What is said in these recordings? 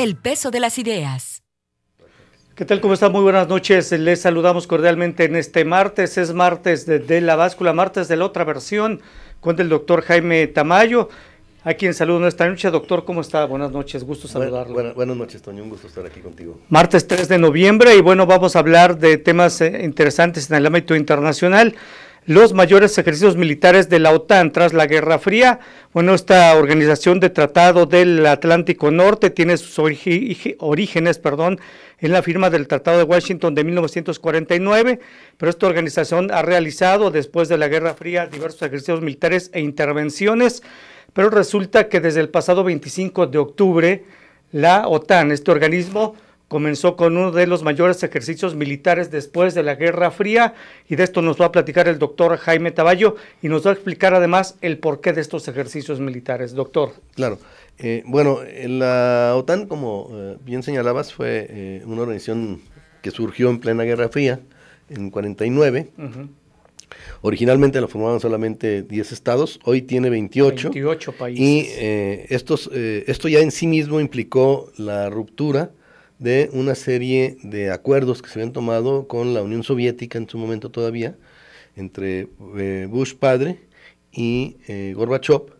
El peso de las ideas. ¿Qué tal? ¿Cómo está? Muy buenas noches. Les saludamos cordialmente en este martes. Es martes de, la báscula, martes de la otra versión, con el doctor Jaime Tamayo. A quien saludo esta noche. Doctor, ¿cómo está? Buenas noches, gusto saludarlo. Buenas, buenas noches, Toño, un gusto estar aquí contigo. Martes 3 de noviembre y bueno, vamos a hablar de temas eh, interesantes en el ámbito internacional los mayores ejercicios militares de la OTAN tras la Guerra Fría. Bueno, esta organización de Tratado del Atlántico Norte tiene sus orígenes perdón, en la firma del Tratado de Washington de 1949, pero esta organización ha realizado después de la Guerra Fría diversos ejercicios militares e intervenciones, pero resulta que desde el pasado 25 de octubre la OTAN, este organismo, comenzó con uno de los mayores ejercicios militares después de la Guerra Fría y de esto nos va a platicar el doctor Jaime Taballo y nos va a explicar además el porqué de estos ejercicios militares. Doctor. Claro. Eh, bueno, la OTAN, como eh, bien señalabas, fue eh, una organización que surgió en plena Guerra Fría en 49. Originalmente la formaban solamente 10 estados, hoy tiene 28. 28 países. Y estos, esto ya en sí mismo implicó la ruptura de una serie de acuerdos que se habían tomado con la Unión Soviética en su momento todavía, entre eh, Bush padre y eh, Gorbachev,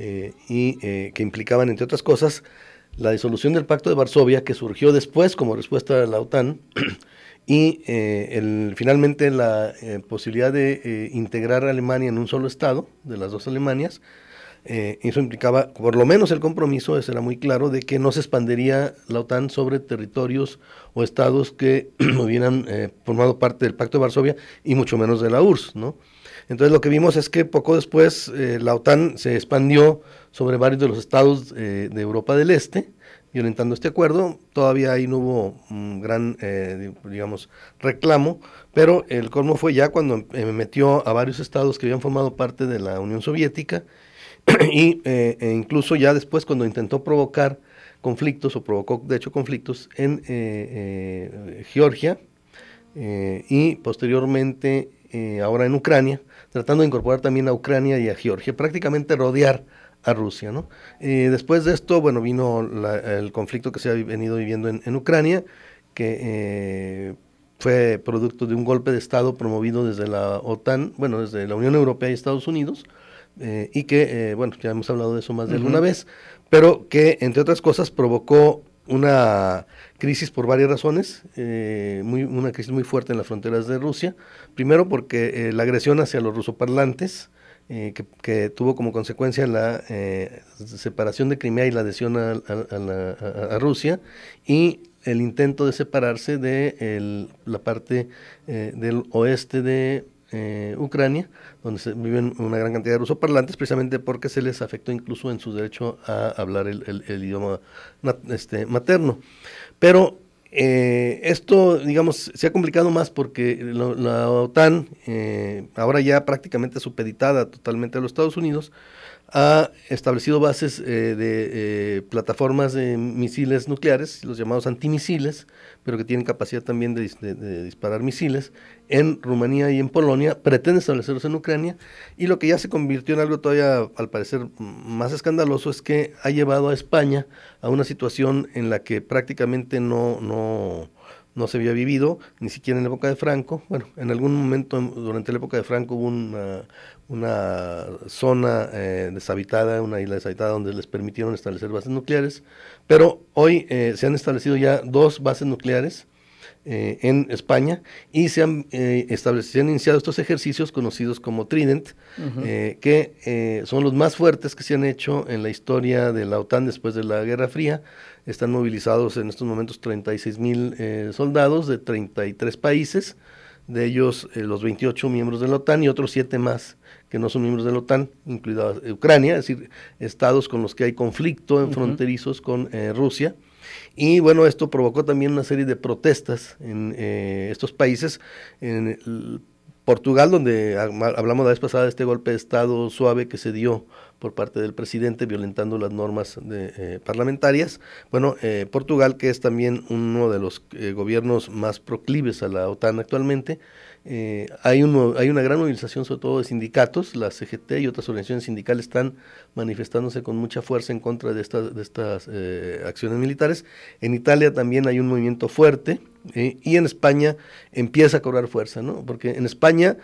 eh, y que implicaban, entre otras cosas, la disolución del Pacto de Varsovia, que surgió después como respuesta a la OTAN, y finalmente la posibilidad de integrar a Alemania en un solo Estado, de las dos Alemanias, eh, eso implicaba, por lo menos el compromiso era muy claro, de que no se expandería la OTAN sobre territorios o estados que hubieran eh, formado parte del Pacto de Varsovia y mucho menos de la URSS, ¿no? Entonces lo que vimos es que poco después eh, la OTAN se expandió sobre varios de los estados de Europa del Este, violentando este acuerdo. Todavía ahí no hubo un gran, digamos, reclamo, pero el colmo fue ya cuando metió a varios estados que habían formado parte de la Unión Soviética y, eh, e incluso ya después cuando intentó provocar conflictos, o provocó de hecho conflictos en eh, eh, Georgia y posteriormente ahora en Ucrania, tratando de incorporar también a Ucrania y a Georgia, prácticamente rodear a Rusia. ¿no? después de esto, bueno, vino el conflicto que se ha venido viviendo en, en Ucrania, que fue producto de un golpe de Estado promovido desde la OTAN, bueno, desde la Unión Europea y Estados Unidos, eh, y que, eh, bueno, ya hemos hablado de eso más de una alguna vez, pero que, entre otras cosas, provocó una crisis por varias razones, eh, una crisis muy fuerte en las fronteras de Rusia. Primero porque la agresión hacia los rusoparlantes, que, que, tuvo como consecuencia la separación de Crimea y la adhesión a, Rusia, y el intento de separarse de la parte del oeste de eh, Ucrania, donde se viven una gran cantidad de rusoparlantes, precisamente porque se les afectó incluso en su derecho a hablar el, idioma este, materno. Pero eh, esto, digamos, se ha complicado más porque la, OTAN, eh, ahora ya prácticamente supeditada totalmente a los Estados Unidos, ha establecido bases eh, de eh, plataformas de misiles nucleares, los llamados antimisiles, pero que tienen capacidad también de, disparar misiles, en Rumanía y en Polonia, pretende establecerlos en Ucrania, y lo que ya se convirtió en algo todavía, al parecer, más escandaloso es que ha llevado a España a una situación en la que prácticamente no, no, no se había vivido, ni siquiera en la época de Franco. Bueno, en algún momento durante la época de Franco hubo una, una zona eh, deshabitada, una isla deshabitada donde les permitieron establecer bases nucleares, pero hoy eh, se han establecido ya dos bases nucleares eh, en España y se han, establecido, han iniciado estos ejercicios conocidos como Trident, que son los más fuertes que se han hecho en la historia de la OTAN después de la Guerra Fría. Están movilizados en estos momentos 36.000 mil soldados de 33 países, de ellos los 28 miembros de la OTAN y otros 7 más que no son miembros de la OTAN, incluida eh, Ucrania, es decir, estados con los que hay conflicto en fronterizos con eh, Rusia. Y bueno, esto provocó también una serie de protestas en eh, estos países. En Portugal, donde hablamos la vez pasada de este golpe de Estado suave que se dio por parte del presidente violentando las normas parlamentarias. Bueno, Portugal, que es también uno de los gobiernos más proclives a la OTAN actualmente, eh, hay, una gran movilización, sobre todo de sindicatos, la CGT y otras organizaciones sindicales están manifestándose con mucha fuerza en contra de, estas eh, acciones militares. En Italia también hay un movimiento fuerte eh, y en España empieza a cobrar fuerza, ¿no? Porque en España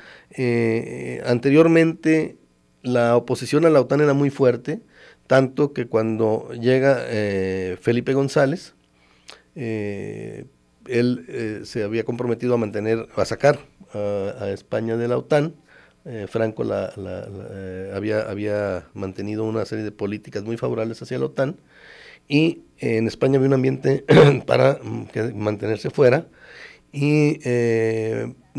anteriormente la oposición a la OTAN era muy fuerte, tanto que cuando llega Felipe González, eh, él eh, se había comprometido a mantener, a sacar a, España de la OTAN. Eh, Franco la, eh, había, mantenido una serie de políticas muy favorables hacia la OTAN y en España había un ambiente para mm, mantenerse fuera y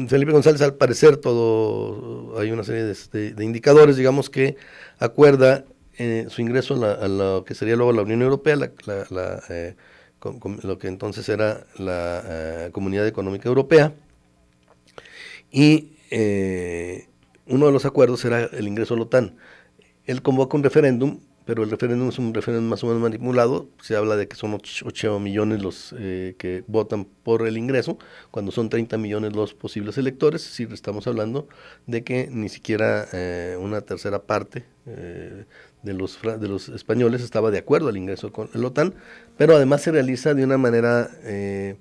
Felipe González al parecer todo, hay una serie de, indicadores digamos que acuerda su ingreso a, lo que sería luego la Unión Europea, la, lo que entonces era la eh, Comunidad Económica Europea. Y eh, uno de los acuerdos era el ingreso a la OTAN. Él convoca un referéndum, pero el referéndum es un referéndum más o menos manipulado. Se habla de que son 8 millones los eh, que votan por el ingreso, cuando son 30 millones los posibles electores. Es estamos hablando de que ni siquiera una tercera parte de los, de los españoles estaba de acuerdo al ingreso con la OTAN, pero además se realiza de una manera eh,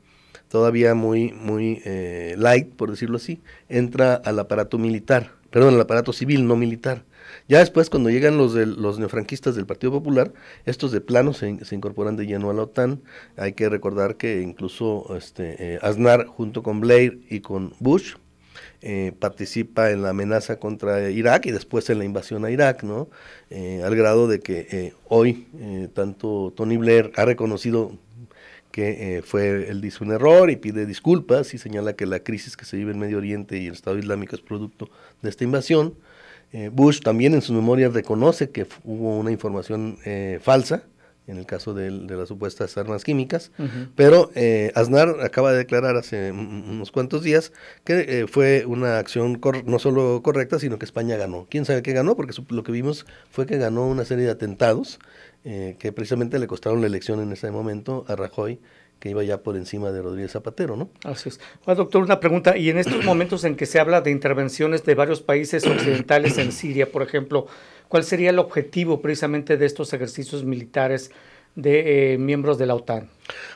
todavía muy, muy eh, light, por decirlo así, entra al aparato militar, perdón, al aparato civil, no militar. Ya después, cuando llegan los, los neofranquistas del Partido Popular, estos de plano se, incorporan de lleno a la OTAN. Hay que recordar que incluso este, eh, Aznar, junto con Blair y con Bush, eh, participa en la amenaza contra Irak y después en la invasión a Irak, ¿no? Eh, al grado de que eh, hoy tanto Tony Blair ha reconocido que fue, él dice un error y pide disculpas y señala que la crisis que se vive en Medio Oriente y el Estado Islámico es producto de esta invasión. Bush también en su memoria reconoce que hubo una información falsa en el caso de, las supuestas armas químicas. Pero eh, Aznar acaba de declarar hace unos cuantos días que eh, fue una acción no solo correcta, sino que España ganó. ¿Quién sabe qué ganó? Porque lo que vimos fue que ganó una serie de atentados eh, que precisamente le costaron la elección en ese momento a Rajoy que iba ya por encima de Rodríguez Zapatero, ¿no? Así es. Bueno, doctor, una pregunta. Y en estos momentos en que se habla de intervenciones de varios países occidentales en Siria, por ejemplo, ¿cuál sería el objetivo precisamente de estos ejercicios militares de eh, miembros de la OTAN?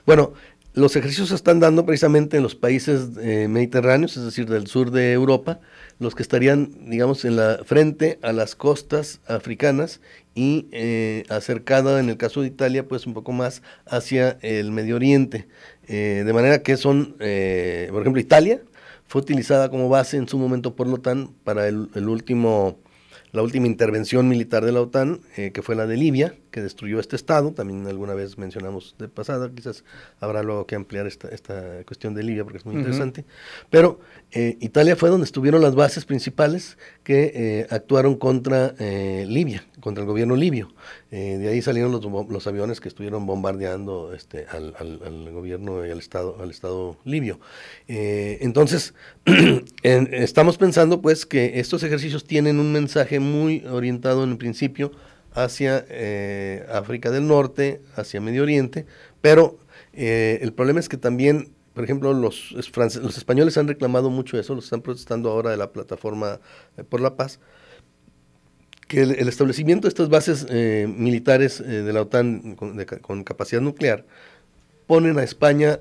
Bueno, los ejercicios se están dando precisamente en los países eh, mediterráneos, es decir, del sur de Europa, los que estarían, digamos, en la frente a las costas africanas y eh, acercada en el caso de Italia pues un poco más hacia el Medio Oriente. Eh, de manera que son, eh, por ejemplo, Italia fue utilizada como base en su momento por la OTAN para el último, la última intervención militar de la OTAN, que fue la de Libia, destruyó este Estado. También alguna vez mencionamos de pasada, quizás habrá luego que ampliar esta, cuestión de Libia porque es muy interesante. Pero eh, Italia fue donde estuvieron las bases principales que eh, actuaron contra eh, Libia, contra el gobierno libio. de ahí salieron los, aviones que estuvieron bombardeando este, al, gobierno y al Estado, al Estado libio. entonces, estamos pensando pues que estos ejercicios tienen un mensaje muy orientado en principio hacia eh, África del Norte, hacia Medio Oriente, pero eh, el problema es que también, por ejemplo, los, los españoles han reclamado mucho eso, los están protestando ahora de la plataforma eh, por la paz, que el, establecimiento de estas bases militares de la OTAN con, capacidad nuclear ponen a España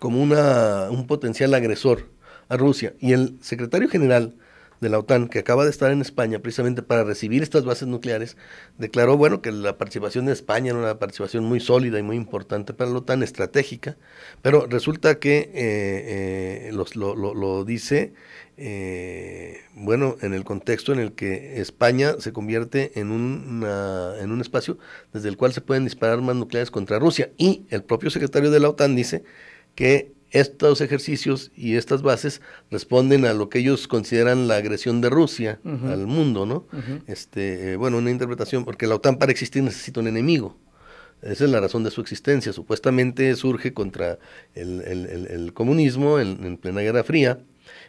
como una, un potencial agresor a Rusia. Y el secretario general de la OTAN, que acaba de estar en España precisamente para recibir estas bases nucleares, declaró, bueno, que la participación de España era una participación muy sólida y muy importante para la OTAN, estratégica, pero resulta que eh, eh, lo, dice, eh, bueno, en el contexto en el que España se convierte en, en un espacio desde el cual se pueden disparar armas nucleares contra Rusia, y el propio secretario de la OTAN dice que estos ejercicios y estas bases responden a lo que ellos consideran la agresión de Rusia al mundo, ¿no? este, eh, bueno, una interpretación, porque la OTAN para existir necesita un enemigo. Esa es la razón de su existencia. Supuestamente surge contra el, comunismo en, plena Guerra Fría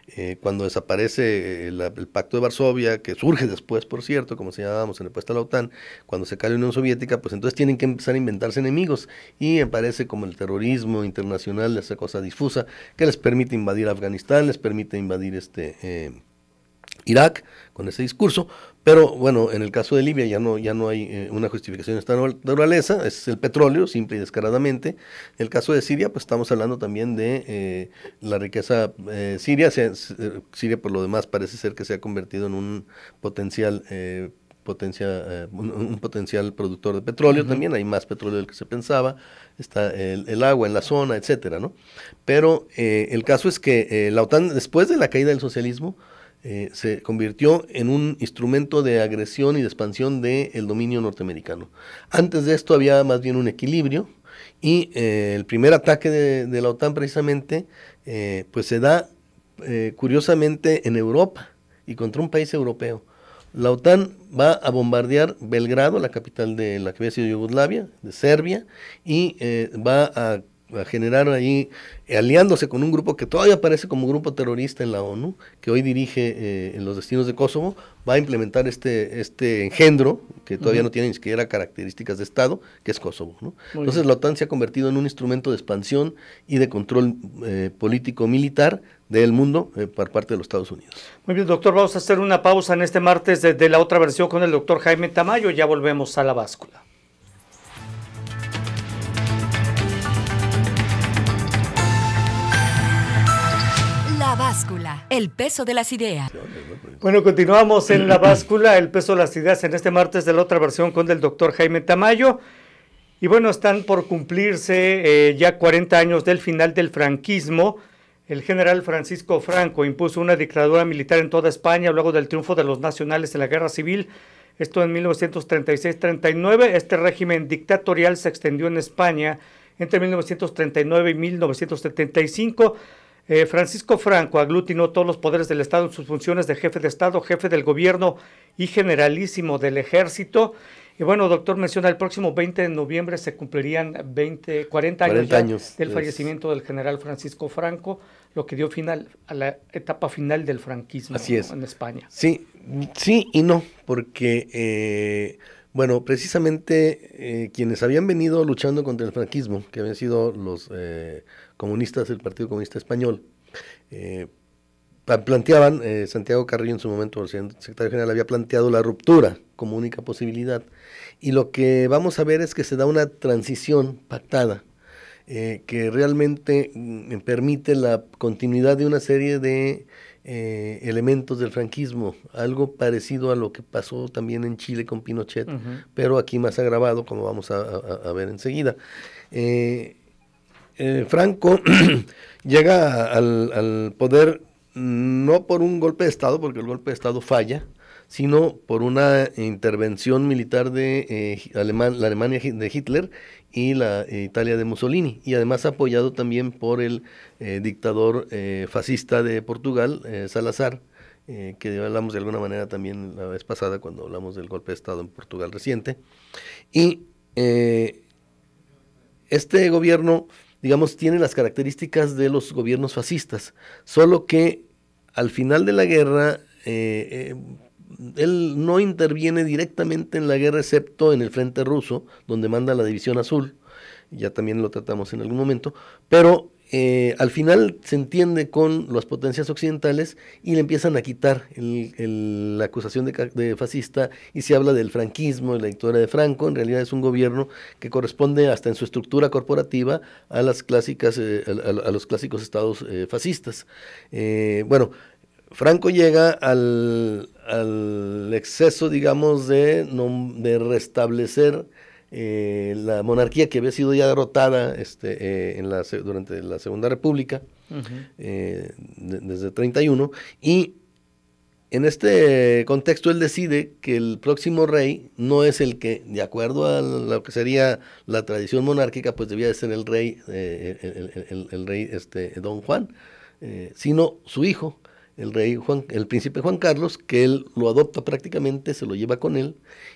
eh, cuando desaparece eh, el, Pacto de Varsovia, que surge después, por cierto, como señalábamos en puesto de la OTAN, cuando se cae la Unión Soviética, pues entonces tienen que empezar a inventarse enemigos y aparece como el terrorismo internacional, esa cosa difusa, que les permite invadir Afganistán, les permite invadir este... Eh, Irak con ese discurso, pero bueno, en el caso de Libia ya no, ya no hay eh, una justificación de esta naturaleza, es el petróleo, simple y descaradamente. En el caso de Siria, pues estamos hablando también de eh, la riqueza eh, siria. siria, por lo demás, parece ser que se ha convertido en un potencial... Potencia, un, potencial productor de petróleo también, hay más petróleo del que se pensaba, está el agua en la zona, etcétera, ¿no? Pero el caso es que la OTAN, después de la caída del socialismo, eh, se convirtió en un instrumento de agresión y de expansión del dominio norteamericano. Antes de esto había más bien un equilibrio y eh, el primer ataque de, la OTAN precisamente eh, pues se da curiosamente en Europa y contra un país europeo. La OTAN va a bombardear Belgrado, la capital de la que había sido Yugoslavia, de Serbia, y va a generar ahí, eh, aliándose con un grupo que todavía aparece como grupo terrorista en la ONU, que hoy dirige eh, en los destinos de Kosovo, va a implementar este, este engendro, que todavía no tiene ni siquiera características de Estado, que es Kosovo. Entonces la OTAN se ha convertido en un instrumento de expansión y de control eh, político-militar del mundo por parte de los Estados Unidos. Muy bien, doctor, vamos a hacer una pausa en este martes de, de la otra versión con el doctor Jaime Tamayo, ya volvemos a la báscula. báscula, el peso de las ideas. Bueno, continuamos en la báscula, el peso de las ideas, en este martes de la otra versión con el doctor Jaime Tamayo. Y bueno, están por cumplirse eh, ya 40 años del final del franquismo. El general Francisco Franco impuso una dictadura militar en toda España luego del triunfo de los nacionales en la guerra civil. Esto en 1936-39. Este régimen dictatorial se extendió en España entre 1939 y 1975 eh, Francisco Franco aglutinó todos los poderes del Estado en sus funciones de jefe de Estado, jefe del gobierno y generalísimo del ejército. Y bueno, doctor, menciona el próximo 20 de noviembre se cumplirían 20, 40 años, del fallecimiento del general Francisco Franco, lo que dio final a la etapa final del franquismo Así es. en España. Sí, sí y no, porque, eh, bueno, precisamente eh, quienes habían venido luchando contra el franquismo, que habían sido los comunistas, del Partido Comunista Español, eh, planteaban, eh, Santiago Carrillo en su momento, el secretario general, había planteado la ruptura como única posibilidad. Y lo que vamos a ver es que se da una transición pactada eh, que realmente mm, permite la continuidad de una serie de elementos del franquismo, algo parecido a lo que pasó también en Chile con Pinochet, pero aquí más agravado, como vamos a, ver enseguida. Eh, Franco llega al, poder no por un golpe de Estado, porque el golpe de Estado falla, sino por una intervención militar de eh, la Alemania de Hitler y la eh, Italia de Mussolini, y además apoyado también por el dictador fascista de Portugal, Salazar, que hablamos de alguna manera también la vez pasada cuando hablamos del golpe de Estado en Portugal reciente. Y este gobierno digamos, tiene las características de los gobiernos fascistas, solo que al final de la guerra, eh, eh, él no interviene directamente en la guerra, excepto en el frente ruso, donde manda la División Azul, ya también lo tratamos en algún momento, pero eh, al final se entiende con las potencias occidentales y le empiezan a quitar la acusación de, fascista y se habla del franquismo, de la dictadura de Franco. En realidad es un gobierno que corresponde hasta en su estructura corporativa a, las clásicas, eh, a, los clásicos estados eh, fascistas. bueno, Franco llega al, exceso, digamos, de restablecer eh, la monarquía que había sido ya derrotada este, eh, durante la Segunda República, eh, desde 31, y en este contexto él decide que el próximo rey no es el que, de acuerdo a lo que sería la tradición monárquica, pues debía de ser el rey, el, rey este, Don Juan, sino su hijo, el rey Juan, el príncipe Juan Carlos, que él lo adopta prácticamente, se lo lleva con él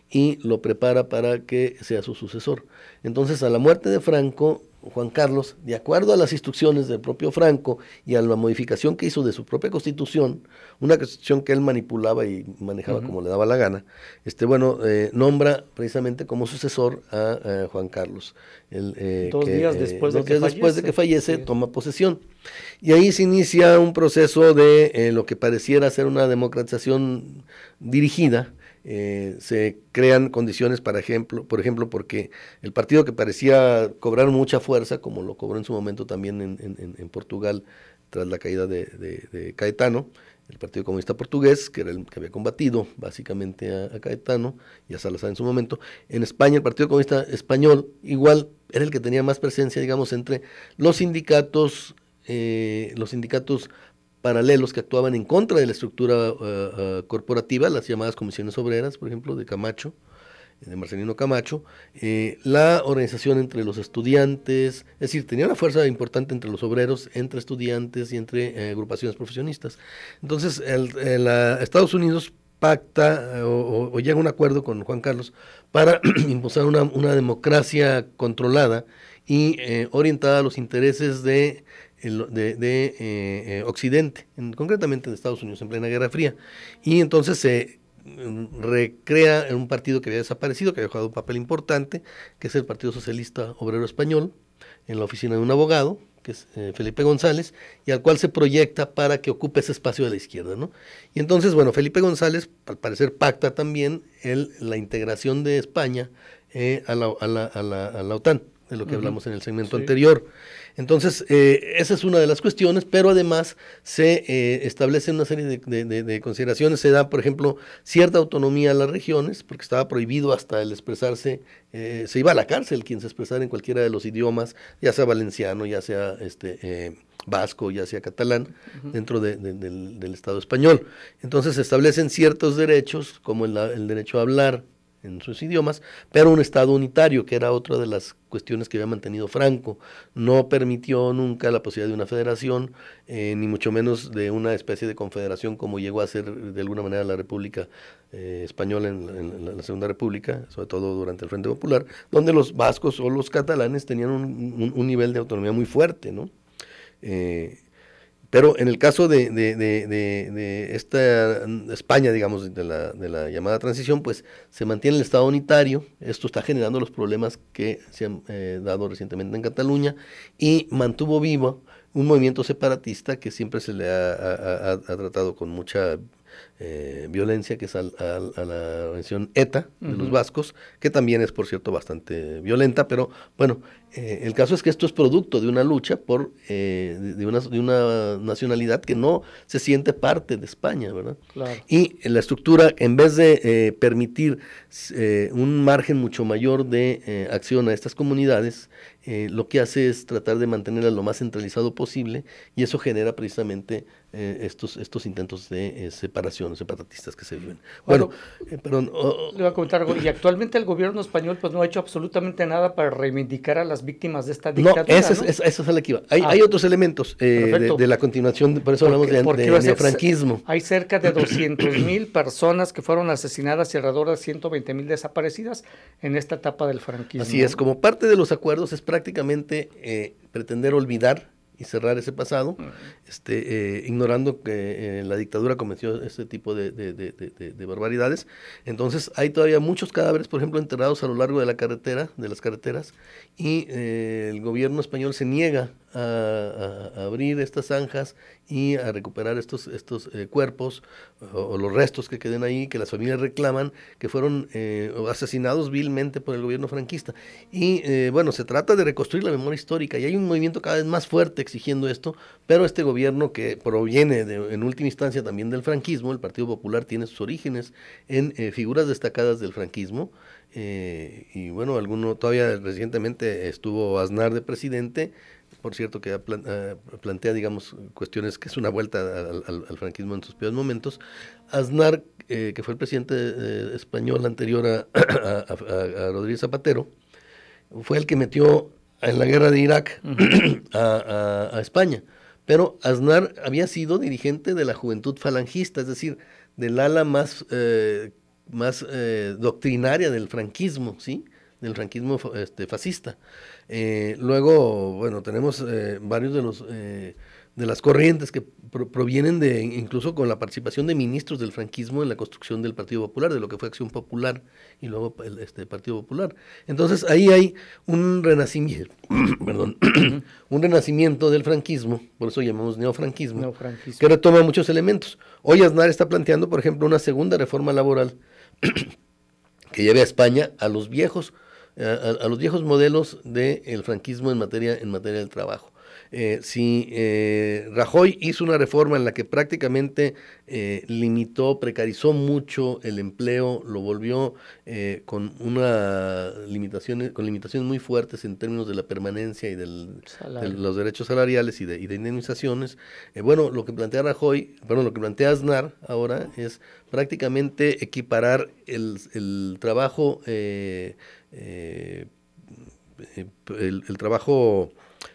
y lo prepara para que sea su sucesor. Entonces, a la muerte de Franco, Juan Carlos, de acuerdo a las instrucciones del propio Franco y a la modificación que hizo de su propia constitución, una constitución que él manipulaba y manejaba como le daba la gana, este, bueno, eh, nombra precisamente como sucesor a, eh, Juan Carlos. Eh, dos días después, de, que fallece, toma posesión. Y ahí se inicia un proceso de lo que pareciera ser una democratización dirigida, eh, se crean condiciones, para ejemplo, por ejemplo, porque el partido que parecía cobrar mucha fuerza, como lo cobró en su momento también en, Portugal tras la caída de, Caetano, el Partido Comunista Portugués, que era el que había combatido básicamente a, Caetano y a Salazar en su momento, en España el Partido Comunista Español igual era el que tenía más presencia, digamos, entre los sindicatos, eh, los sindicatos paralelos que actuaban en contra de la estructura eh, eh, corporativa, las llamadas comisiones obreras, por ejemplo, de Camacho, de Marcelino Camacho, eh, la organización entre los estudiantes, es decir, tenía una fuerza importante entre los obreros, entre estudiantes y entre agrupaciones profesionistas. Entonces, el, Estados Unidos pacta o, llega a un acuerdo con Juan Carlos para impulsar una, democracia controlada y orientada a los intereses de de, eh, eh, Occidente, concretamente en Estados Unidos en plena Guerra Fría. Y entonces se mm, recrea en un partido que había desaparecido, que había jugado un papel importante, que es el Partido Socialista Obrero Español, en la oficina de un abogado, que es eh, Felipe González, y al cual se proyecta para que ocupe ese espacio de la izquierda. ¿no? Y entonces, bueno, Felipe González, al parecer, pacta también el, la integración de España a la OTAN de lo que hablamos en el segmento anterior. Entonces, eh, esa es una de las cuestiones, pero además se eh, establece una serie de, consideraciones. Se da, por ejemplo, cierta autonomía a las regiones, porque estaba prohibido hasta el expresarse, eh, se iba a la cárcel quien se expresara en cualquiera de los idiomas, ya sea valenciano, ya sea este vasco, ya sea catalán, dentro del, Estado español. Entonces se establecen ciertos derechos, como el derecho a hablar, en sus idiomas, pero un Estado unitario, que era otra de las cuestiones que había mantenido Franco. No permitió nunca la posibilidad de una federación, eh, ni mucho menos de una especie de confederación como llegó a ser de alguna manera la República eh, Española en, la Segunda República, sobre todo durante el Frente Popular, donde los vascos o los catalanes tenían un, nivel de autonomía muy fuerte, ¿no? Eh, pero en el caso de, esta mm, España, digamos, de la, llamada transición, pues se mantiene el Estado unitario, esto está generando los problemas que se han eh, dado recientemente en Cataluña y mantuvo vivo un movimiento separatista que siempre se le ha tratado con mucha eh, violencia, que es a la organización ETA de los vascos, que también es, por cierto, bastante violenta, pero bueno, eh, el caso es que esto es producto de una lucha por eh, de, una, de, una, nacionalidad que no se siente parte de España, ¿verdad? Y la estructura, en vez de permitir un margen mucho mayor de acción a estas comunidades, lo que hace es tratar de mantenerla lo más centralizado posible y eso genera precisamente eh, estos, estos intentos de eh, separación, separatistas que se viven. Bueno, eh, le voy a comentar algo. Y actualmente el gobierno español pues no ha hecho absolutamente nada para reivindicar a las víctimas de esta dictadura. No, es, la que ah. Hay, otros elementos de, la continuación, por eso hablamos de, de, de Hay cerca de 200.000 mil personas que fueron asesinadas y alrededor de 120 mil desaparecidas en esta etapa del franquismo. Así es, como parte de los acuerdos es prácticamente pretender olvidar y cerrar ese pasado, este, eh, ignorando que eh, la dictadura cometió este tipo de, barbaridades. Entonces hay todavía muchos cadáveres, por ejemplo, enterrados a lo largo de la carretera, de las carreteras, y eh, el gobierno español se niega a, abrir estas zanjas y a recuperar estos, estos eh, cuerpos o, los restos que queden ahí, que las familias reclaman, que fueron eh, asesinados vilmente por el gobierno franquista. Y eh, bueno, se trata de reconstruir la memoria histórica y hay un movimiento cada vez más fuerte exigiendo esto, pero este gobierno que proviene en última instancia también del franquismo, el Partido Popular tiene sus orígenes en figuras destacadas del franquismo. y bueno, alguno todavía recientemente estuvo Aznar de presidente, por cierto, que eh, plantea, digamos, cuestiones que es una vuelta al, franquismo en sus peores momentos. Aznar, eh, que fue el presidente eh, español anterior a, Rodríguez Zapatero, fue el que metió en la guerra de Irak a, España. Pero Aznar había sido dirigente de la juventud falangista, es decir, del ala más, más doctrinaria del franquismo, ¿sí? Del franquismo este, fascista. Eh, luego, bueno, tenemos eh, varios de los eh, de las corrientes que provienen de incluso con la participación de ministros del franquismo en la construcción del Partido Popular, de lo que fue Acción Popular y luego el este, Partido Popular. Entonces ahí hay un renacimiento, un renacimiento del franquismo, por eso llamamos neofranquismo, neofranquismo, que retoma muchos elementos. Hoy Aznar está planteando, por ejemplo, una segunda reforma laboral que lleve a España a los viejos a, los viejos modelos del franquismo en materia, en materia del trabajo. Eh, si eh, Rajoy hizo una reforma en la que prácticamente eh, limitó, precarizó mucho el empleo, lo volvió con una limitaciones, con limitaciones muy fuertes en términos de la permanencia y de los derechos salariales y de, y de indemnizaciones. bueno, lo que plantea Rajoy, perdón, lo que plantea Aznar ahora es prácticamente equiparar el, el trabajo eh, el, trabajo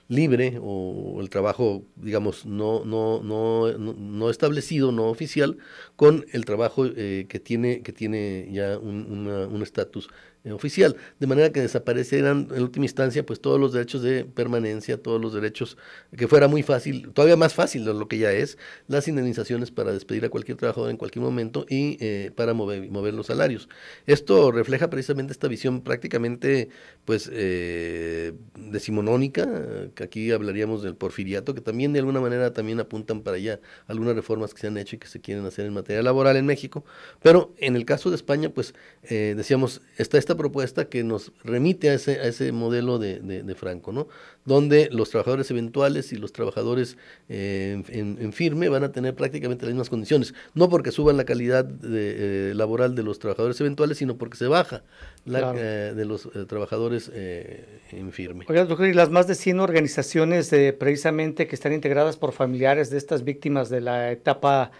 libre o el trabajo, digamos, no, no, no, no establecido, no oficial, con el trabajo eh, que, tiene, que tiene ya un estatus eh, oficial, de manera que desaparecieran en última instancia pues todos los derechos de permanencia, todos los derechos, que fuera muy fácil, todavía más fácil de lo que ya es, las indemnizaciones para despedir a cualquier trabajador en cualquier momento y eh, para mover, mover, los salarios. Esto refleja precisamente esta visión prácticamente pues eh, decimonónica, que aquí hablaríamos del porfiriato, que también de alguna manera también apuntan para allá algunas reformas que se han hecho y que se quieren hacer en materia laboral en México, pero en el caso de España pues decíamos, está esta propuesta que nos remite a ese, a ese modelo de, Franco, ¿no? donde los trabajadores eventuales y los trabajadores eh, en, firme van a tener prácticamente las mismas condiciones, no porque suban la calidad de, eh, laboral de los trabajadores eventuales, sino porque se baja la, eh, de los eh, trabajadores en firme. doctor, y las más de 100 organizaciones precisamente que están integradas por familiares de estas víctimas de la etapa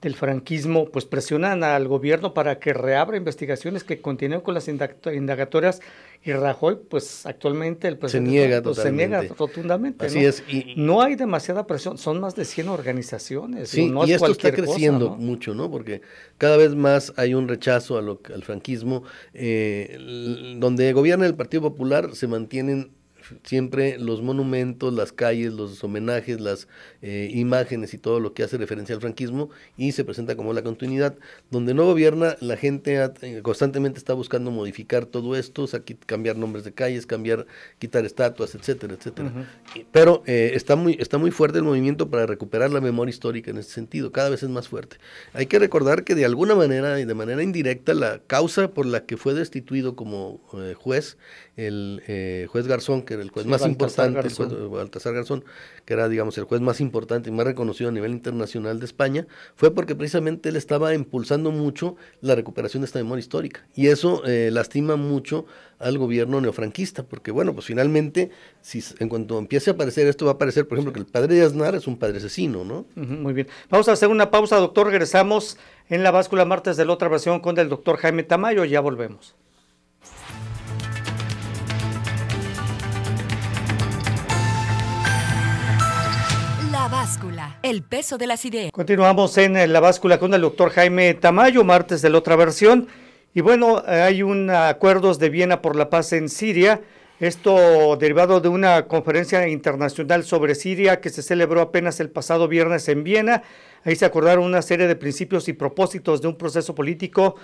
del franquismo, pues presionan al gobierno para que reabra investigaciones que continúan con las indagatorias y Rajoy, pues actualmente el presidente pues, se niega, se niega rotundamente. Así ¿no? es. Y, no hay demasiada presión, son más de 100 organizaciones. Sí, y esto está creciendo mucho, ¿no? Porque cada vez más hay un rechazo al franquismo. Eh, donde gobierna el Partido Popular se mantienen Siempre los monumentos, las calles, los homenajes, las eh, imágenes y todo lo que hace referencia al franquismo y se presenta como la continuidad. Donde no gobierna, la gente eh, constantemente está buscando modificar todo esto, cambiar nombres de calles, cambiar, quitar estatuas, etcétera, etcétera. Pero eh, está, muy, está muy fuerte el movimiento para recuperar la memoria histórica en ese sentido, cada vez es más fuerte. Hay que recordar que de alguna manera y de manera indirecta la causa por la que fue destituido como juez el eh, juez Garzón, que era el juez más importante, juez, eh, Baltasar Garzón, que era, digamos, el juez más importante y más reconocido a nivel internacional de España, fue porque precisamente él estaba impulsando mucho la recuperación de esta memoria histórica. Y eso eh, lastima mucho al gobierno neofranquista, porque bueno, pues finalmente, si en cuanto empiece a aparecer esto, va a aparecer, por ejemplo, que el padre de Aznar es un padre asesino, ¿no? muy bien. Vamos a hacer una pausa, doctor. Regresamos en la báscula martes de la otra versión con el doctor Jaime Tamayo. Ya volvemos. báscula, el peso de las ideas. Continuamos en eh, la báscula con el doctor Jaime Tamayo, martes de la otra versión. Y bueno, hay un acuerdo de Viena por la paz en Siria. Esto derivado de una conferencia internacional sobre Siria que se celebró apenas el pasado viernes en Viena. Ahí se acordaron una serie de principios y propósitos de un proceso político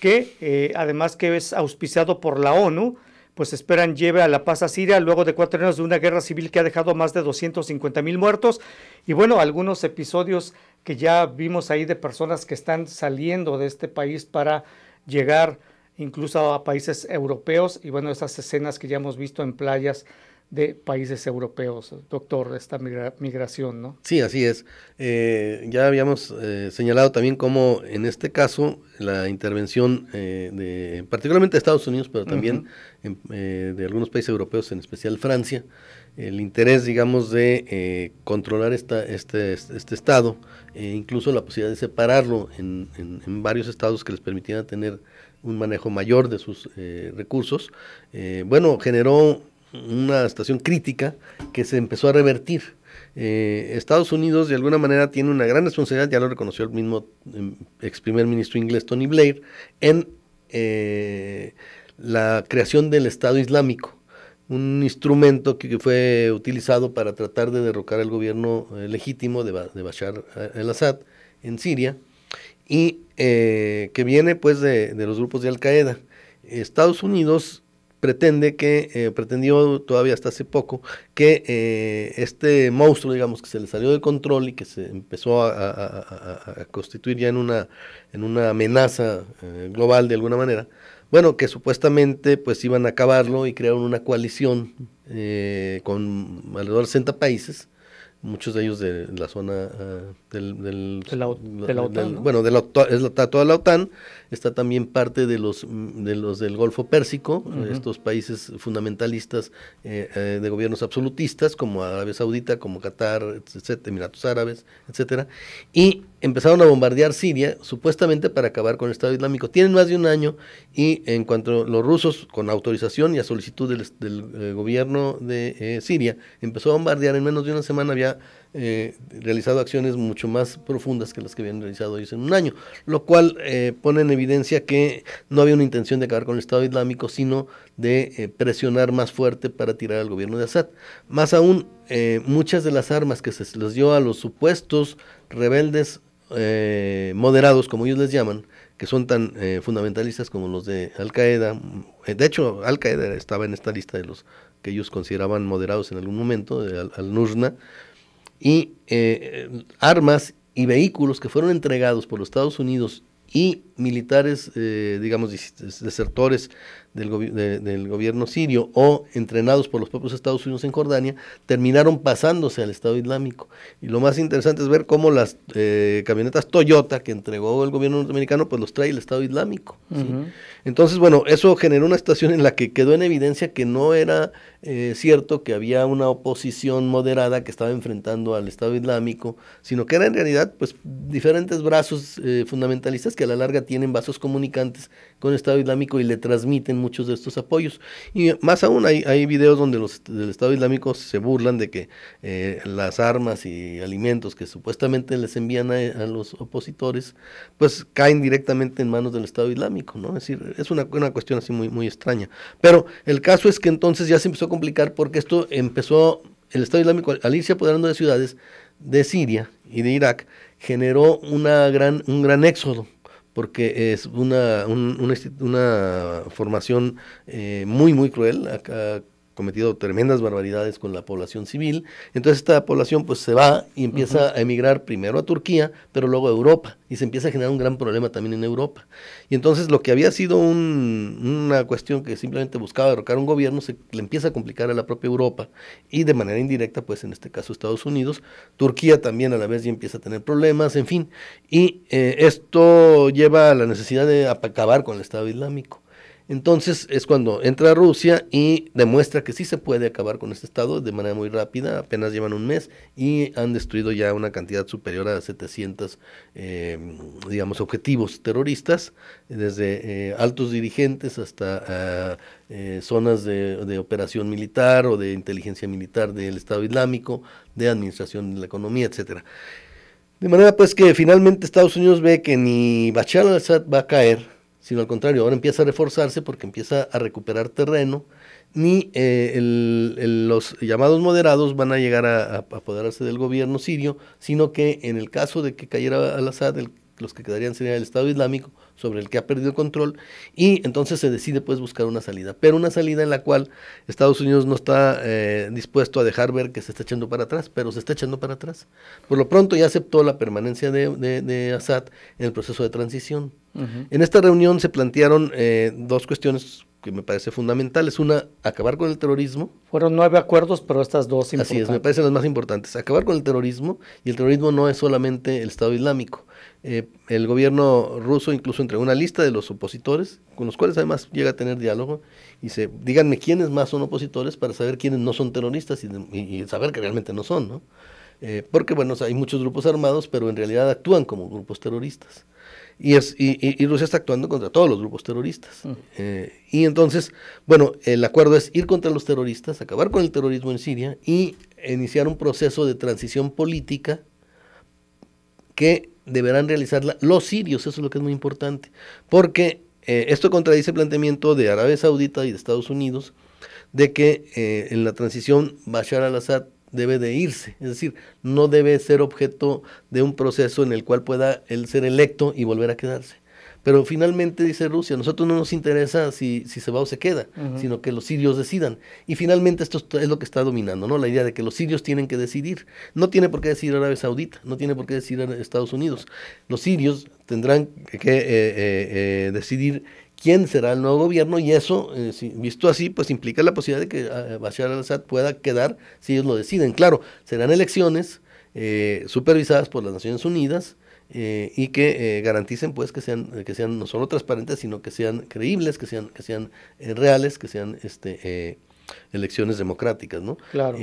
que eh, además que es auspiciado por la ONU pues esperan lleve a la paz a Siria luego de cuatro años de una guerra civil que ha dejado más de 250 mil muertos. Y bueno, algunos episodios que ya vimos ahí de personas que están saliendo de este país para llegar incluso a países europeos. Y bueno, esas escenas que ya hemos visto en playas de países europeos, doctor, esta migración, ¿no? Sí, así es. Eh, ya habíamos eh, señalado también cómo en este caso la intervención eh, de particularmente de Estados Unidos, pero también de algunos países europeos, en especial Francia, el interés, digamos, de controlar esta, este, este estado, e incluso la posibilidad de separarlo en, en varios estados que les permitieran tener un manejo mayor de sus recursos, bueno, generó una situación crítica que se empezó a revertir. Eh, Estados Unidos de alguna manera tiene una gran responsabilidad, ya lo reconoció el mismo em, ex primer ministro inglés Tony Blair, en eh, la creación del Estado Islámico, un instrumento que, fue utilizado para tratar de derrocar el gobierno eh, legítimo de, Bashar al-Assad en Siria y que viene pues de, de los grupos de Al-Qaeda. Estados Unidos pretende que, eh, pretendió todavía hasta hace poco, que eh, este monstruo, digamos, que se le salió de control y que se empezó a, constituir ya en una, en una amenaza eh, global de alguna manera, bueno, que supuestamente pues iban a acabarlo y crearon una coalición con alrededor de 60 países, muchos de ellos de la zona ah, del, de la, OTAN, bueno de la, toda la OTAN está también parte de los, mm, de los del Golfo Pérsico, estos países fundamentalistas eh, eh, de gobiernos absolutistas como Arabia Saudita, como Qatar, etcétera, Emiratos Árabes, etcétera, y empezaron a bombardear Siria supuestamente para acabar con el Estado Islámico. Tienen más de un año y en cuanto los rusos, con autorización y a solicitud del, eh, gobierno de Siria, empezó a bombardear, en menos de una semana había eh, realizado acciones mucho más profundas que las que habían realizado ellos en un año, lo cual eh, pone en evidencia que no había una intención de acabar con el Estado Islámico, sino de eh, presionar más fuerte para tirar al gobierno de Assad. Más aún, muchas de las armas que se les dio a los supuestos rebeldes moderados, como ellos les llaman, que son tan fundamentalistas como los de Al Qaeda. De hecho, Al Qaeda estaba en esta lista de los que ellos consideraban moderados en algún momento, de Al-Nusra, al NURNA y eh, armas y vehículos que fueron entregados por los Estados Unidos y militares, eh, digamos, desertores del, gobierno sirio o entrenados por los propios Estados Unidos en Jordania, terminaron pasándose al Estado Islámico. Y lo más interesante es ver cómo las eh, camionetas Toyota que entregó el gobierno norteamericano, pues los trae el Estado Islámico. Entonces, bueno, eso generó una situación en la que quedó en evidencia que no era eh, cierto que había una oposición moderada que estaba enfrentando al Estado Islámico, sino que era en realidad pues diferentes brazos eh, fundamentalistas que a la larga tienen vasos comunicantes con el Estado Islámico y le transmiten muchos de estos apoyos. Y más aún hay, hay videos donde los del Estado Islámico se burlan de que eh, las armas y alimentos que supuestamente les envían a, los opositores, pues caen directamente en manos del Estado Islámico, ¿no? Es decir, es una, una cuestión así muy, muy extraña. Pero el caso es que entonces ya se empezó a complicar porque esto empezó, el Estado Islámico al irse apoderando de ciudades de Siria y de Irak, generó una gran, un gran éxodo porque es una, una, formación eh, muy, muy cruel. Acá cometido tremendas barbaridades con la población civil. Entonces esta población pues se va y empieza a emigrar primero a Turquía, pero luego a Europa. Y se empieza a generar un gran problema también en Europa. Y entonces lo que había sido una cuestión que simplemente buscaba derrocar un gobierno se le empieza a complicar a la propia Europa. Y de manera indirecta pues en este caso Estados Unidos. Turquía también a la vez ya empieza a tener problemas, en fin. Y eh, esto lleva a la necesidad de acabar con el Estado Islámico. Entonces es cuando entra Rusia y demuestra que sí se puede acabar con este estado de manera muy rápida, apenas llevan un mes y han destruido ya una cantidad superior a 700, eh, digamos, objetivos terroristas, desde eh, altos dirigentes hasta eh, zonas de, operación militar o de inteligencia militar del Estado Islámico, de administración de la economía, etcétera. De manera pues que finalmente Estados Unidos ve que ni Bashar al-Assad va a caer, sino al contrario, ahora empieza a reforzarse porque empieza a recuperar terreno, ni eh, los llamados moderados van a llegar a, a, apoderarse del gobierno sirio, sino que en el caso de que cayera al-Assad, los que quedarían serían el Estado Islámico, sobre el que ha perdido control, y entonces se decide pues buscar una salida, pero una salida en la cual Estados Unidos no está eh, dispuesto a dejar ver que se está echando para atrás, pero se está echando para atrás. Por lo pronto ya aceptó la permanencia de, de, Assad en el proceso de transición. En esta reunión se plantearon eh, dos cuestiones que me parece fundamental. Es una, acabar con el terrorismo. Fueron nueve acuerdos, pero estas dos importantes. Así es, me parecen las más importantes. Acabar con el terrorismo, y el terrorismo no es solamente el Estado Islámico. Eh, el gobierno ruso incluso entregó una lista de los opositores, con los cuales además llega a tener diálogo, y se, díganme quiénes más son opositores para saber quiénes no son terroristas y, saber que realmente no son, ¿no? Eh, porque, bueno, hay muchos grupos armados, pero en realidad actúan como grupos terroristas. Y, y, Rusia está actuando contra todos los grupos terroristas. Eh, y entonces, bueno, el acuerdo es ir contra los terroristas, acabar con el terrorismo en Siria y iniciar un proceso de transición política que deberán realizarla los sirios, eso es lo que es muy importante, porque eh, esto contradice el planteamiento de Arabia Saudita y de Estados Unidos de que eh, en la transición Bashar al-Assad debe de irse, es decir, no debe ser objeto de un proceso en el cual pueda él ser electo y volver a quedarse. Pero finalmente dice Rusia, nosotros no nos interesa si, si se va o se queda, sino que los sirios decidan. Y finalmente esto es lo que está dominando, ¿no? La idea de que los sirios tienen que decidir. No tiene por qué decir Arabia Saudita, no tiene por qué decir Estados Unidos. Los sirios tendrán que eh, eh, eh, decidir quién será el nuevo gobierno y eso, eh, visto así, pues implica la posibilidad de que ah, Bashar al-Assad pueda quedar si ellos lo deciden. Claro, serán elecciones eh, supervisadas por las Naciones Unidas eh, y que garanticen pues que sean, que sean no solo transparentes, sino que sean creíbles, que sean, que sean reales, que sean este, elecciones democráticas, ¿no? Claro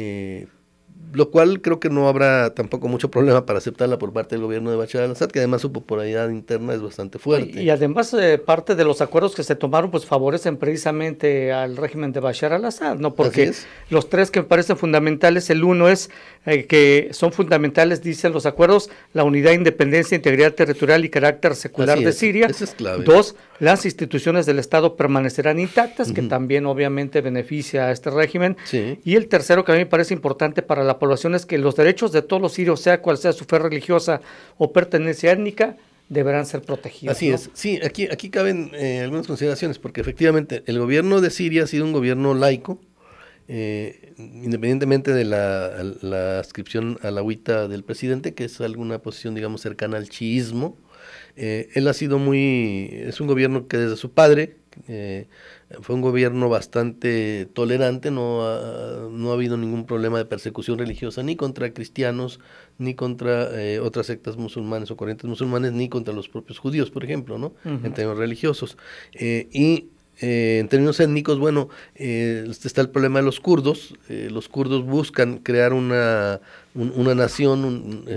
lo cual creo que no habrá tampoco mucho problema para aceptarla por parte del gobierno de Bashar al-Assad, que además su popularidad interna es bastante fuerte. Y, además eh, parte de los acuerdos que se tomaron pues favorecen precisamente al régimen de Bashar al-Assad, ¿no? Porque los tres que me parecen fundamentales, el uno es eh, que son fundamentales, dicen los acuerdos, la unidad, independencia, integridad territorial y carácter secular de Siria. Dos, las instituciones del Estado permanecerán intactas, que también obviamente beneficia a este régimen. Y el tercero que a mí me parece importante para la población es que los derechos de todos los sirios, sea cual sea su fe religiosa o pertenencia étnica, deberán ser protegidos. Así es. Sí, aquí, aquí caben eh, algunas consideraciones, porque efectivamente el gobierno de Siria ha sido un gobierno laico, eh, independientemente de la, la ascripción a la del presidente, que es alguna posición, digamos, cercana al chiismo. Eh, él ha sido muy, es un gobierno que desde su padre, eh, fue un gobierno bastante tolerante, no ha, no ha habido ningún problema de persecución religiosa ni contra cristianos, ni contra eh, otras sectas musulmanes o corrientes musulmanes, ni contra los propios judíos, por ejemplo, ¿no? En términos religiosos. Eh, y eh, en términos étnicos, bueno, eh, este está el problema de los kurdos. Eh, los kurdos buscan crear una, nación,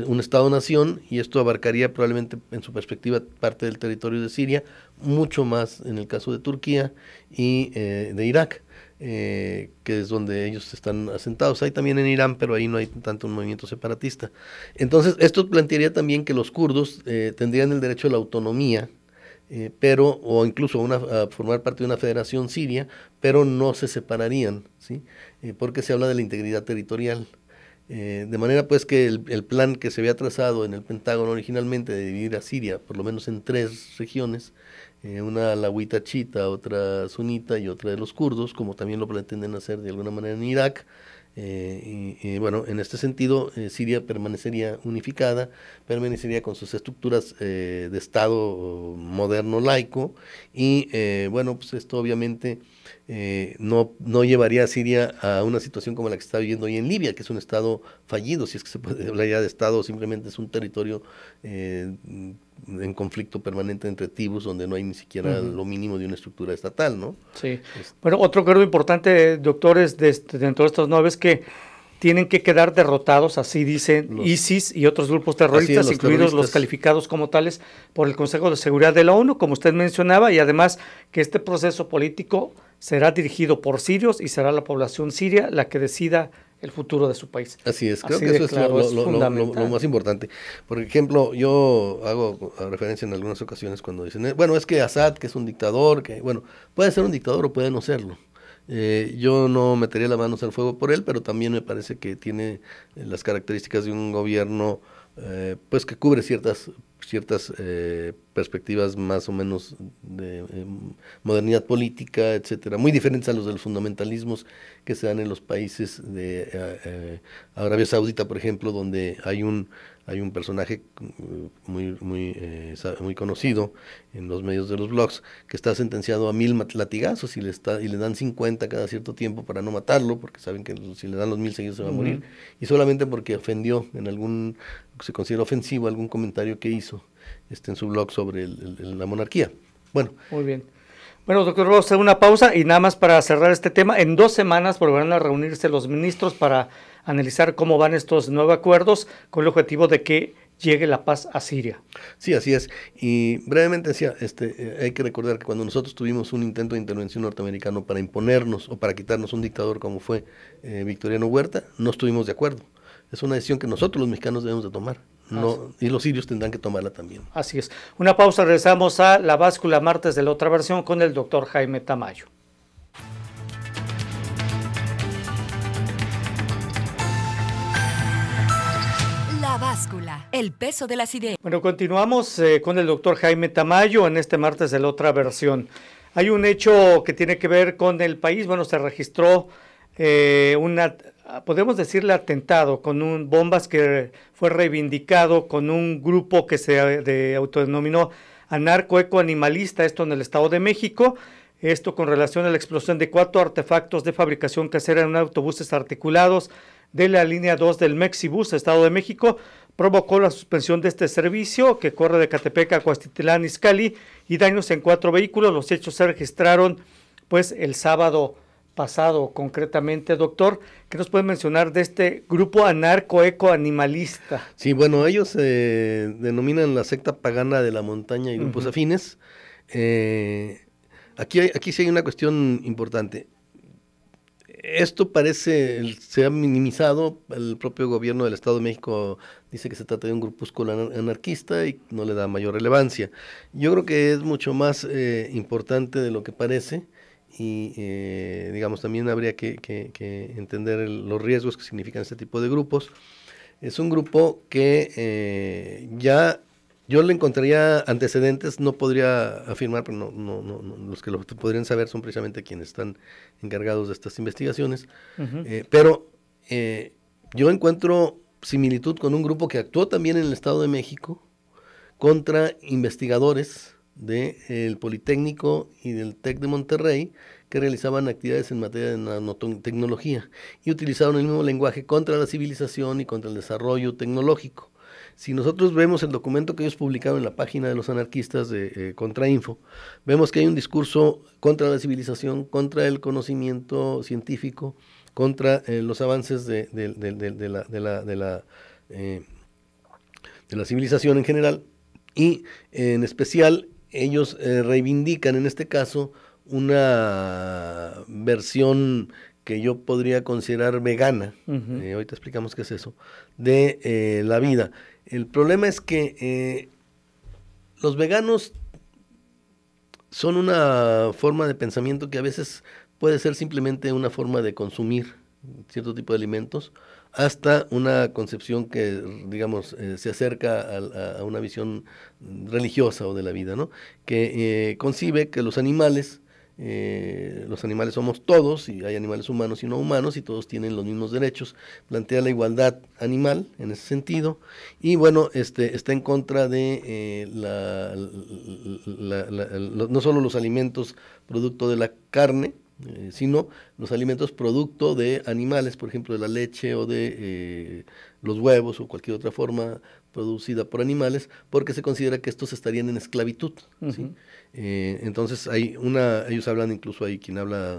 un, Estado-nación, y esto abarcaría probablemente en su perspectiva parte del territorio de Siria, mucho más en el caso de Turquía y de Irak. que es donde ellos están asentados. Hay también en Irán, pero ahí no hay tanto un movimiento separatista. Entonces, esto plantearía también que los kurdos tendrían el derecho a la autonomía eh, pero, o incluso formar parte de una federación siria, pero no se separarían, ¿sí? Eh, porque se habla de la integridad territorial. Eh, de manera pues que el, plan que se había trazado en el Pentágono originalmente de dividir a Siria por lo menos en tres regiones, una la chita, otra sunita y otra de los kurdos, como también lo pretenden hacer de alguna manera en Irak, eh, y, bueno, en este sentido, eh, Siria permanecería unificada, permanecería con sus estructuras eh, de Estado moderno laico y bueno, pues esto obviamente no, no llevaría a Siria a una situación como la que está viviendo hoy en Libia, que es un Estado fallido, si es que se puede hablar ya de Estado, simplemente es un territorio en conflicto permanente entre tribus donde no hay ni siquiera lo mínimo de una estructura estatal, ¿no? Sí. Este. Bueno, otro acuerdo importante, doctores, de este, dentro de estos nueve es que tienen que quedar derrotados, así dicen ISIS y otros grupos terroristas, incluidos los calificados como tales por el Consejo de Seguridad de la ONU, como usted mencionaba, y además que este proceso político será dirigido por sirios y será la población siria la que decida el futuro de su país. Así es, creo que eso es, lo, más importante. Por ejemplo, yo hago referencia en algunas ocasiones cuando dicen, eh, bueno, es que Assad, que es un dictador, que bueno, puede ser un dictador o puede no serlo. Eh, yo no metería las manos al fuego por él, pero también me parece que tiene las características de un gobierno eh, pues que cubre ciertas ciertas eh, perspectivas más o menos de eh, modernidad política, etcétera, muy diferentes a los de los fundamentalismos que se dan en los países de Arabia Saudita, por ejemplo, donde hay un hay un personaje mm, muy, muy, eh, muy conocido en los medios de los blogs que está sentenciado a mil latigazos y le, está, y le dan 50 cada cierto tiempo para no matarlo, porque saben que si le dan los mil seguidos se va a morir. Y solamente porque ofendió en algún, se considera ofensivo algún comentario que hizo este, en su blog sobre la monarquía. Bueno. Muy bien. Bueno, doctor, vamos una pausa y nada más para cerrar este tema. En dos semanas volverán a reunirse los ministros para analizar cómo van estos nuevos acuerdos con el objetivo de que llegue la paz a Siria. Sí, así es. Y brevemente decía, este, eh, hay que recordar que cuando nosotros tuvimos un intento de intervención norteamericano para imponernos o para quitarnos un dictador como fue eh, Victoriano Huerta, no estuvimos de acuerdo. Es una decisión que nosotros los mexicanos debemos de tomar. No, y los sirios tendrán que tomarla también. Así es. Una pausa, regresamos a la báscula martes de la otra versión con el doctor Jaime Tamayo. báscula, el peso de las ideas. Bueno, continuamos eh, con el doctor Jaime Tamayo en este martes de la otra versión. Hay un hecho que tiene que ver con el país. Bueno, se registró eh, una, podemos decirle atentado con un bombas que fue reivindicado con un grupo que se de, autodenominó anarcoecoanimalista, esto en el Estado de México. Esto con relación a la explosión de cuatro artefactos de fabricación casera en autobuses articulados de la línea 2 del Mexibus, Estado de México, provocó la suspensión de este servicio que corre de Catepec a Cuastitlán, Izcalli, y daños en cuatro vehículos. Los hechos se registraron pues el sábado pasado concretamente, doctor, ¿qué nos puede mencionar de este grupo anarco-eco-animalista? Sí, bueno, ellos se eh, denominan la secta pagana de la montaña y grupos afines. Eh, aquí, aquí sí hay una cuestión importante. Esto parece, se ha minimizado, el propio gobierno del Estado de México dice que se trata de un grupúsculo anarquista y no le da mayor relevancia. Yo creo que es mucho más eh, importante de lo que parece y eh, digamos también habría que, entender los riesgos que significan este tipo de grupos. Es un grupo que eh, ya yo le encontraría antecedentes, no podría afirmar, pero los que lo podrían saber son precisamente quienes están encargados de estas investigaciones. Eh, pero eh, yo encuentro similitud con un grupo que actuó también en el Estado de México contra investigadores del eh, Politécnico y del TEC de Monterrey que realizaban actividades en materia de nanotecnología y utilizaron el mismo lenguaje contra la civilización y contra el desarrollo tecnológico. Si nosotros vemos el documento que ellos publicaron en la página de los anarquistas de eh, Contrainfo, vemos que hay un discurso contra la civilización, contra el conocimiento científico, contra eh, los avances de, la, eh, de, la, civilización en general y en especial ellos reivindican en este caso una versión que yo podría considerar vegana, hoy te ahorita explicamos qué es eso, de la vida. El problema es que eh, los veganos son una forma de pensamiento que a veces puede ser simplemente una forma de consumir cierto tipo de alimentos, hasta una concepción que, digamos, eh, se acerca a, una visión religiosa o de la vida, ¿no? Que eh, concibe que los animales eh, los animales somos todos, y hay animales humanos y no humanos, y todos tienen los mismos derechos, plantea la igualdad animal en ese sentido, y bueno, este, está en contra de eh, la, no solo los alimentos producto de la carne, eh, sino los alimentos producto de animales, por ejemplo, de la leche o de eh, los huevos o cualquier otra forma producida por animales, porque se considera que estos estarían en esclavitud. ¿sí? Eh, entonces hay una, ellos hablan incluso ahí quien habla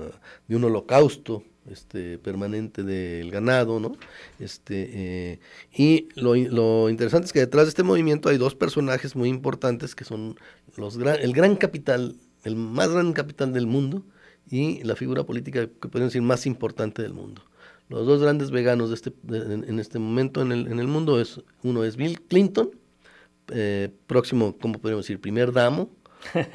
de un holocausto este, permanente del ganado, ¿no? Este, eh, y lo, interesante es que detrás de este movimiento hay dos personajes muy importantes que son los el gran capital, el más gran capital del mundo y la figura política que podemos decir más importante del mundo. Los dos grandes veganos de este, en, este momento en el, mundo es uno es Bill Clinton, eh, próximo, como podríamos decir? Primer damo,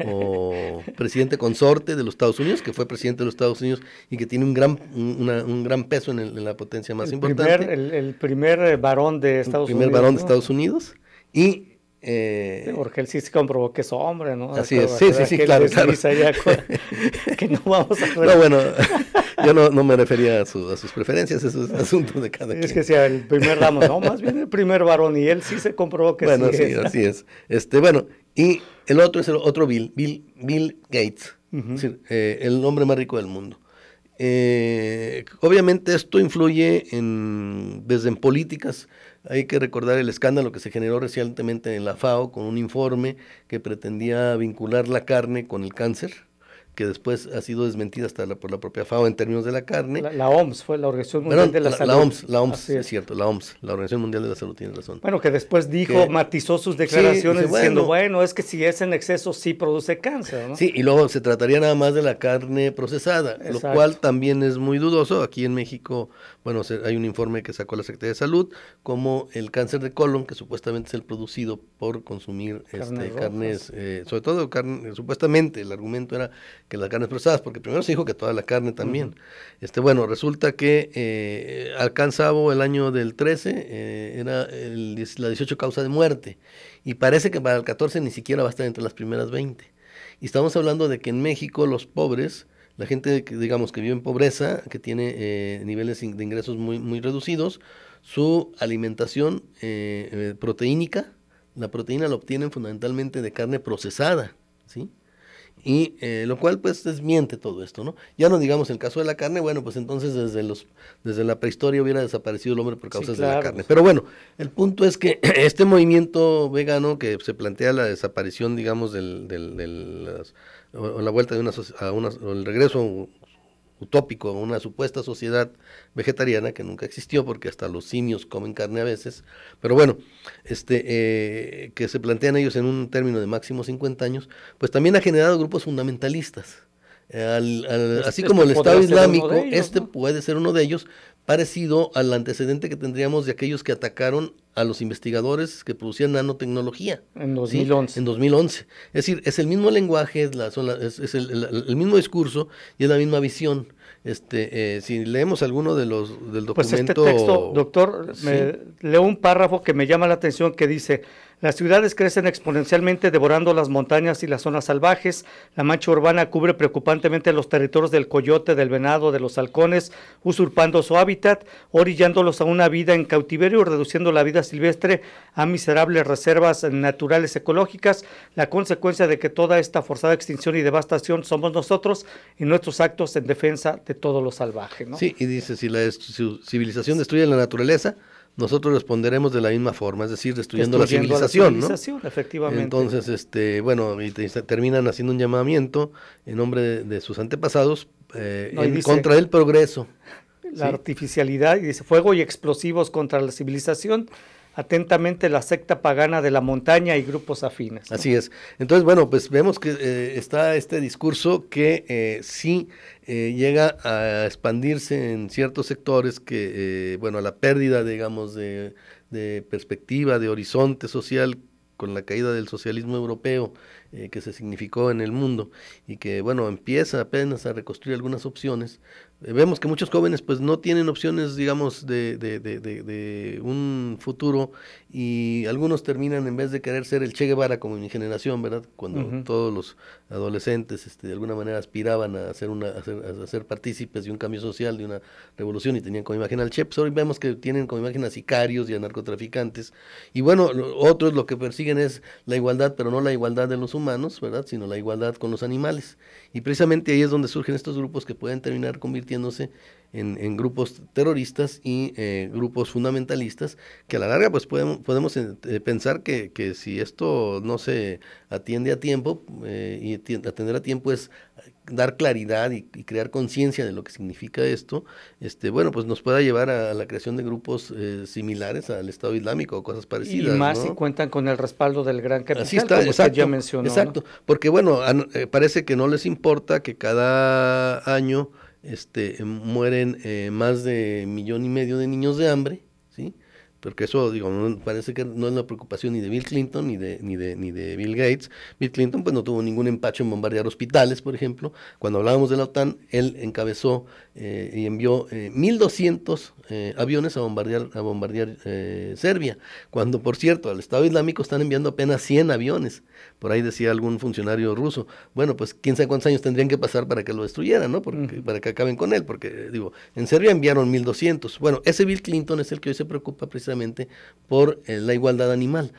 o presidente consorte de los Estados Unidos, que fue presidente de los Estados Unidos y que tiene un gran, un gran peso en, la potencia más importante. el, primer eh, varón de Estados Unidos. El primer varón de Estados Unidos. Y eh, porque él sí se comprobó que es hombre, ¿no? Así es, sí, sí, claro, que no vamos a... bueno, yo no, me refería a, sus preferencias, eso es asunto de cada quien. Es que sea el primer ramo, no, más bien el primer varón, y él sí se comprobó que bueno, sí, Bueno, sí, así es. Este, bueno, y el otro es el otro Bill, Bill, Gates, eh, el hombre más rico del mundo. Eh, obviamente esto influye en, desde en políticas. Hay que recordar el escándalo que se generó recientemente en la FAO con un informe que pretendía vincular la carne con el cáncer que después ha sido desmentida hasta por la propia FAO en términos de la carne. La, OMS fue la Organización Mundial de la, Salud. La OMS, la OMS es. cierto, la OMS, la Organización Mundial de la Salud tiene razón. Bueno, que después dijo, matizó sus declaraciones diciendo, bueno, es que si es en exceso sí produce cáncer, ¿no? Sí, y luego se trataría nada más de la carne procesada, lo cual también es muy dudoso. Aquí en México, bueno, hay un informe que sacó la Secretaría de Salud, como el cáncer de colon, que supuestamente es el producido por consumir este, carnes, eh, sobre todo carne, supuestamente el argumento era que las carnes procesadas, porque primero se dijo que toda la carne también. este, bueno, resulta que eh, alcanzaba el año del 13, eh, era la 18 causa de muerte, y parece que para el 14 ni siquiera va a estar entre las primeras 20. Y estamos hablando de que en México los pobres, la gente, que, digamos, que vive en pobreza, que tiene eh, niveles de ingresos muy, muy reducidos, su alimentación eh, proteínica, la proteína la obtienen fundamentalmente de carne procesada, ¿sí? y eh, lo cual pues desmiente todo esto, ¿no? Ya no digamos el caso de la carne, bueno, pues entonces desde los desde la prehistoria hubiera desaparecido el hombre por causas de la carne. Pero bueno, el punto es que este movimiento vegano que se plantea la desaparición, digamos, del, del, del o, la vuelta de una, a una o el regreso utópico, una supuesta sociedad vegetariana que nunca existió porque hasta los simios comen carne a veces, pero bueno, este, eh, que se plantean ellos en un término de máximo 50 años, pues también ha generado grupos fundamentalistas. Este así como el este Estado Islámico, este puede ser uno de ellos, parecido al antecedente que tendríamos de aquellos que atacaron a los investigadores que producían nanotecnología. En 2011. En 2011. Es decir, es el mismo lenguaje, es, la, es, el, mismo discurso y es la misma visión. Este, eh, si leemos alguno de los del pues este documento. Pues texto, doctor, leo un párrafo que me llama la atención que dice: las ciudades crecen exponencialmente devorando las montañas y las zonas salvajes. La mancha urbana cubre preocupantemente los territorios del coyote, del venado, de los halcones, usurpando su hábitat, orillándolos a una vida en cautiverio, reduciendo la vida silvestre a miserables reservas naturales ecológicas. La consecuencia de que toda esta forzada extinción y devastación somos nosotros y nuestros actos en defensa de todo lo salvaje. Sí, y dice, si la civilización destruye la naturaleza, nosotros responderemos de la misma forma, es decir, destruyendo, la civilización. ¿no? efectivamente. Entonces, este, bueno, y terminan haciendo un llamamiento en nombre de, sus antepasados eh, en contra del progreso. La artificialidad, y dice, fuego y explosivos contra la civilización Atentamente la secta pagana de la montaña y grupos afines. Así es. Entonces, bueno, pues vemos que eh, está este discurso que eh, sí eh, llega a expandirse en ciertos sectores que, bueno, a la pérdida, digamos, de, perspectiva, de horizonte social con la caída del socialismo europeo que se significó en el mundo y que, bueno, empieza apenas a reconstruir algunas opciones, eh, vemos que muchos jóvenes pues no tienen opciones, digamos, de, un futuro y algunos terminan en vez de querer ser el Che Guevara como mi generación, ¿verdad? Cuando todos los adolescentes este, de alguna manera aspiraban a ser, una, a ser, partícipes de un cambio social, de una revolución y tenían como imagen al Che, pues, hoy vemos que tienen como imagen a sicarios y a narcotraficantes. Y bueno, otros lo que persiguen es la igualdad, pero no la igualdad de los humanos, ¿verdad? Sino la igualdad con los animales. Y precisamente ahí es donde surgen estos grupos que pueden terminar convirtiéndose convirtiéndose en, grupos terroristas y eh, grupos fundamentalistas, que a la larga pues podemos, podemos eh, eh, pensar que, si esto no se atiende a tiempo, y atender a tiempo es dar claridad y, crear conciencia de lo que significa esto, este, bueno, pues nos pueda llevar a, la creación de grupos similares al Estado Islámico o cosas parecidas. Y más si cuentan con el respaldo del gran capital, como ya mencionó. Exacto, porque bueno, parece que no les importa que cada año este, mueren eh, más de millón y medio de niños de hambre porque eso digo parece que no es la preocupación ni de Bill Clinton ni de ni de ni de Bill Gates Bill Clinton pues no tuvo ningún empacho en bombardear hospitales por ejemplo cuando hablábamos de la OTAN él encabezó eh, y envió 1200 eh, eh, aviones a bombardear a bombardear Serbia cuando por cierto al Estado Islámico están enviando apenas 100 aviones por ahí decía algún funcionario ruso bueno pues quién sabe cuántos años tendrían que pasar para que lo destruyeran no porque, para que acaben con él porque digo en Serbia enviaron 1200 bueno ese Bill Clinton es el que hoy se preocupa precisamente por eh, la igualdad animal.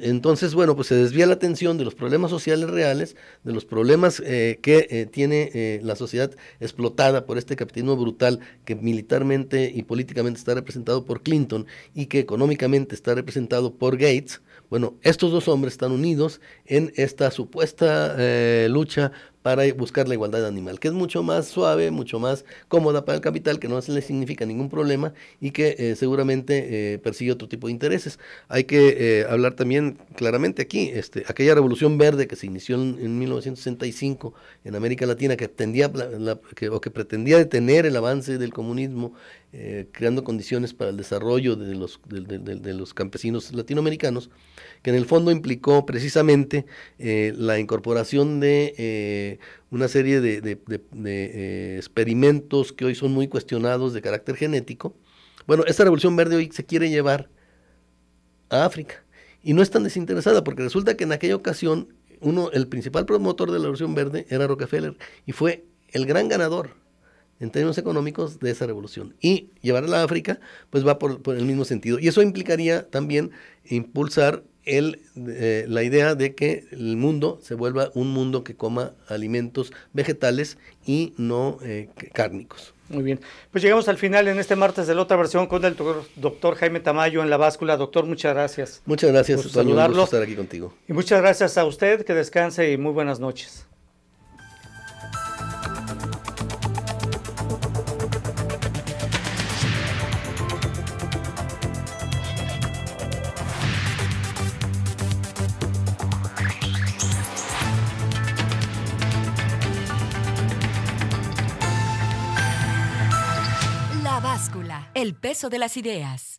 Entonces, bueno, pues se desvía la atención de los problemas sociales reales, de los problemas eh, que eh, tiene la sociedad explotada por este capitalismo brutal que militarmente y políticamente está representado por Clinton y que económicamente está representado por Gates. Bueno, estos dos hombres están unidos en esta supuesta lucha para buscar la igualdad animal, que es mucho más suave, mucho más cómoda para el capital, que no le significa ningún problema y que eh, seguramente eh, persigue otro tipo de intereses. Hay que eh, hablar también claramente aquí, este, aquella revolución verde que se inició en, 1965 en América Latina, que, pretendía que, pretendía detener el avance del comunismo, creando condiciones para el desarrollo de los, de los, campesinos latinoamericanos, que en el fondo implicó precisamente la incorporación de una serie de, eh, experimentos que hoy son muy cuestionados de carácter genético. Bueno, esta revolución verde hoy se quiere llevar a África y no es tan desinteresada porque resulta que en aquella ocasión uno, el principal promotor de la revolución verde era Rockefeller y fue el gran ganador en términos económicos de esa revolución. Y llevarla a África, pues va por, el mismo sentido. Y eso implicaría también impulsar el, eh, la idea de que el mundo se vuelva un mundo que coma alimentos vegetales y no eh, cárnicos. Muy bien, pues llegamos al final en este martes de la otra versión con el doctor, Jaime Tamayo en la báscula. Doctor, muchas gracias. Muchas gracias por gusto estar aquí contigo. Y muchas gracias a usted, que descanse y muy buenas noches. El peso de las ideas.